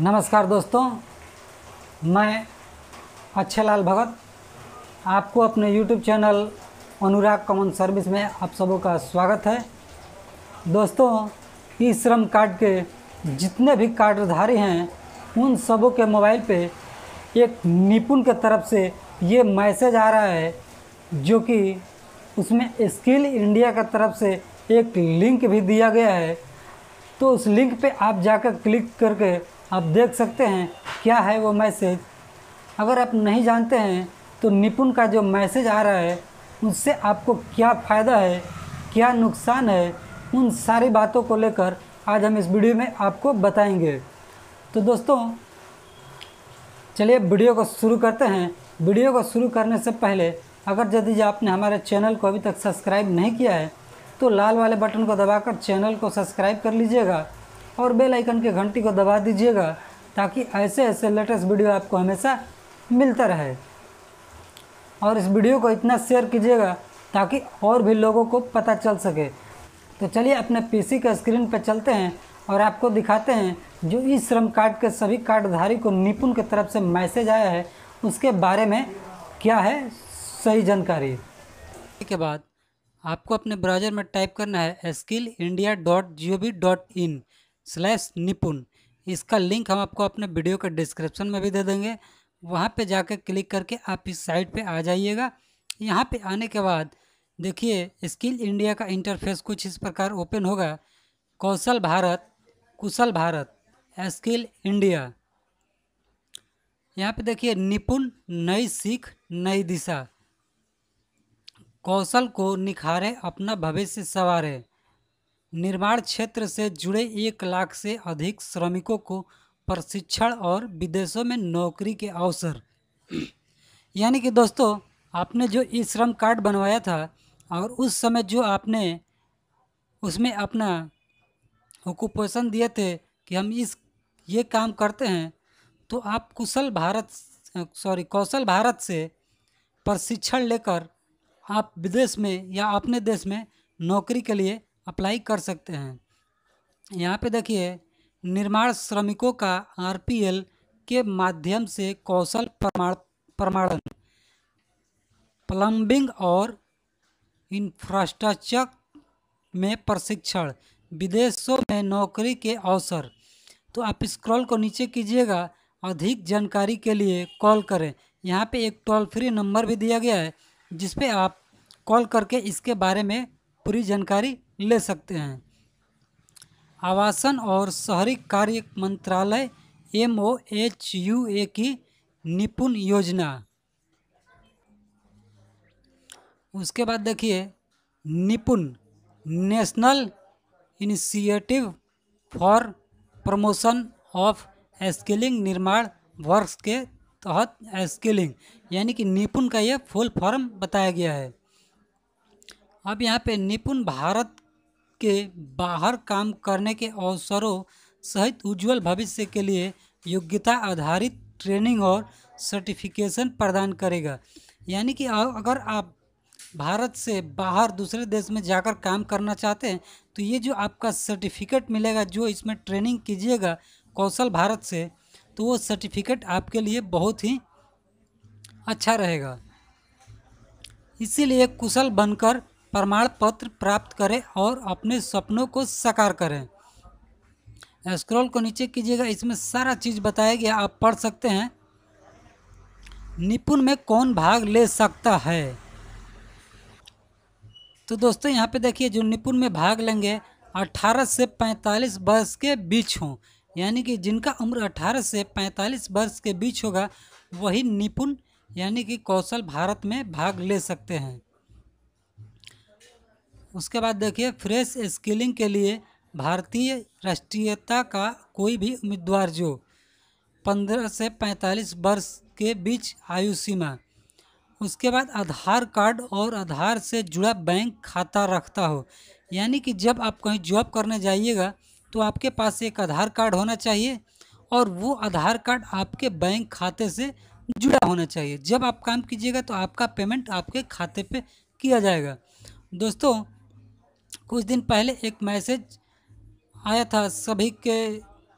नमस्कार दोस्तों मैं अक्षय लाल भगत आपको अपने YouTube channel Anurag common service में आप सबों का स्वागत है दोस्तों ई श्रम कार्ड के जितने भी कार्डधारी हैं उन सबों के मोबाइल पे एक निपुण के तरफ से ये मैसेज आ रहा है जो कि उसमें स्किल इंडिया का तरफ से एक लिंक भी दिया गया है तो उस लिंक पे आप जाकर क्लिक करके आप देख सकते हैं क्या है वो मैसेज अगर आप नहीं जानते हैं तो निपुण का जो मैसेज आ रहा है उससे आपको क्या फ़ायदा है क्या नुकसान है उन सारी बातों को लेकर आज हम इस वीडियो में आपको बताएंगे तो दोस्तों चलिए वीडियो को शुरू करते हैं वीडियो को शुरू करने से पहले अगर यदि आपने हमारे चैनल को अभी तक सब्सक्राइब नहीं किया है तो लाल वाले बटन को दबाकर चैनल को सब्सक्राइब कर लीजिएगा और बेल आइकन के घंटी को दबा दीजिएगा ताकि ऐसे ऐसे लेटेस्ट वीडियो आपको हमेशा मिलता रहे और इस वीडियो को इतना शेयर कीजिएगा ताकि और भी लोगों को पता चल सके तो चलिए अपने पीसी के स्क्रीन पर चलते हैं और आपको दिखाते हैं जो ई श्रम कार्ड के सभी कार्डधारी को निपुण की तरफ से मैसेज आया है उसके बारे में क्या है सही जानकारी के बाद आपको अपने ब्राउज़र में टाइप करना है skill India dot G O V dot in slash Nipun इसका लिंक हम आपको अपने वीडियो के डिस्क्रिप्शन में भी दे देंगे वहाँ पे जाकर क्लिक करके आप इस साइट पे आ जाइएगा यहाँ पे आने के बाद देखिए स्किल इंडिया का इंटरफेस कुछ इस प्रकार ओपन होगा कौशल भारत कुशल भारत स्किल इंडिया यहाँ पे देखिए निपुण नई सीख नई दिशा कौशल को निखारे अपना भविष्य सवारे निर्माण क्षेत्र से जुड़े एक लाख से अधिक श्रमिकों को प्रशिक्षण और विदेशों में नौकरी के अवसर यानी कि दोस्तों आपने जो ई श्रम कार्ड बनवाया था और उस समय जो आपने उसमें अपना ऑक्यूपेशन दिए थे कि हम इस ये काम करते हैं तो आप कुशल भारत सॉरी कौशल भारत से प्रशिक्षण लेकर आप विदेश में या अपने देश में नौकरी के लिए अप्लाई कर सकते हैं यहाँ पे देखिए निर्माण श्रमिकों का आरपीएल के माध्यम से कौशल प्रमाण प्रमाणन प्लम्बिंग और इंफ्रास्ट्रक्चर में प्रशिक्षण विदेशों में नौकरी के अवसर तो आप स्क्रॉल को नीचे कीजिएगा अधिक जानकारी के लिए कॉल करें यहाँ पे एक टोल फ्री नंबर भी दिया गया है जिस आप कॉल करके इसके बारे में पूरी जानकारी ले सकते हैं आवासन और शहरी कार्य मंत्रालय M O H U A की निपुण योजना उसके बाद देखिए Nipun national initiative for promotion of skilling निर्माण वर्क्स के तहत स्किलिंग यानी कि निपुण का यह फुल फॉर्म बताया गया है अब यहाँ पे निपुण भारत के बाहर काम करने के अवसरों सहित उज्जवल भविष्य के लिए योग्यता आधारित ट्रेनिंग और सर्टिफिकेशन प्रदान करेगा यानी कि अगर आप भारत से बाहर दूसरे देश में जाकर काम करना चाहते हैं तो ये जो आपका सर्टिफिकेट मिलेगा जो इसमें ट्रेनिंग कीजिएगा कौशल भारत से तो वो सर्टिफिकेट आपके लिए बहुत ही अच्छा रहेगा इसीलिए कुशल बनकर प्रमाण पत्र प्राप्त करें और अपने सपनों को साकार करें स्क्रॉल को नीचे कीजिएगा इसमें सारा चीज़ बताया गया आप पढ़ सकते हैं निपुण में कौन भाग ले सकता है तो दोस्तों यहाँ पे देखिए जो निपुण में भाग लेंगे 18 से 45 वर्ष के बीच हों यानी कि जिनका उम्र 18 से 45 वर्ष के बीच होगा वही निपुण यानी कि कौशल भारत में भाग ले सकते हैं उसके बाद देखिए फ्रेश स्किलिंग के लिए भारतीय राष्ट्रीयता का कोई भी उम्मीदवार जो पंद्रह से पैंतालीस वर्ष के बीच आयु सीमा उसके बाद आधार कार्ड और आधार से जुड़ा बैंक खाता रखता हो यानी कि जब आप कहीं जॉब करने जाइएगा तो आपके पास एक आधार कार्ड होना चाहिए और वो आधार कार्ड आपके बैंक खाते से जुड़ा होना चाहिए जब आप काम कीजिएगा तो आपका पेमेंट आपके खाते पे किया जाएगा दोस्तों कुछ दिन पहले एक मैसेज आया था सभी के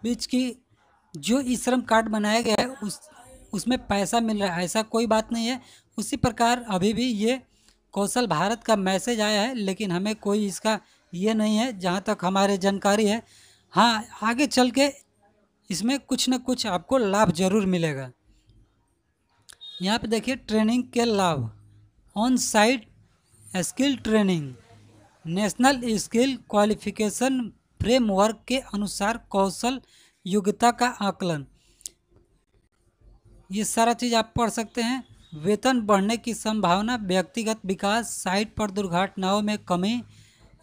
बीच की जो ई श्रम कार्ड बनाया गया है उस उसमें पैसा मिल रहा है ऐसा कोई बात नहीं है उसी प्रकार अभी भी ये कौशल भारत का मैसेज आया है लेकिन हमें कोई इसका ये नहीं है जहाँ तक हमारे जानकारी है हाँ आगे चल के इसमें कुछ न कुछ आपको लाभ ज़रूर मिलेगा यहाँ पे देखिए ट्रेनिंग के लाभ on site skill training national skill qualification framework के अनुसार कौशल योग्यता का आकलन ये सारा चीज़ आप पढ़ सकते हैं वेतन बढ़ने की संभावना व्यक्तिगत विकास साइट पर दुर्घटनाओं में कमी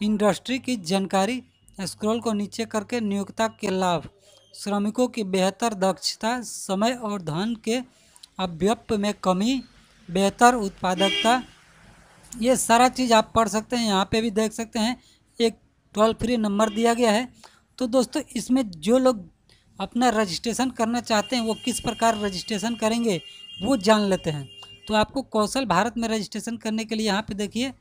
इंडस्ट्री की जानकारी स्क्रॉल को नीचे करके नियोक्ता के लाभ श्रमिकों की बेहतर दक्षता समय और धन के अव्यप में कमी बेहतर उत्पादकता ये सारा चीज़ आप पढ़ सकते हैं यहाँ पे भी देख सकते हैं एक टोल फ्री नंबर दिया गया है तो दोस्तों इसमें जो लोग अपना रजिस्ट्रेशन करना चाहते हैं वो किस प्रकार रजिस्ट्रेशन करेंगे वो जान लेते हैं तो आपको कौशल भारत में रजिस्ट्रेशन करने के लिए यहाँ पे देखिए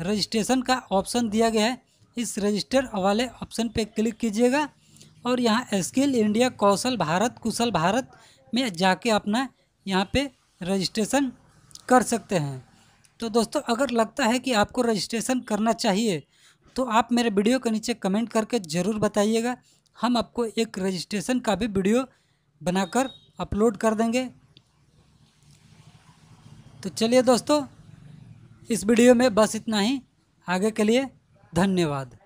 रजिस्ट्रेशन का ऑप्शन दिया गया है इस रजिस्टर वाले ऑप्शन पे क्लिक कीजिएगा और यहाँ स्किल इंडिया कौशल भारत कुशल भारत में जाके अपना यहाँ पे रजिस्ट्रेशन कर सकते हैं तो दोस्तों अगर लगता है कि आपको रजिस्ट्रेशन करना चाहिए तो आप मेरे वीडियो के नीचे कमेंट करके ज़रूर बताइएगा हम आपको एक रजिस्ट्रेशन का भी वीडियो बनाकर अपलोड कर देंगे तो चलिए दोस्तों इस वीडियो में बस इतना ही आगे के लिए धन्यवाद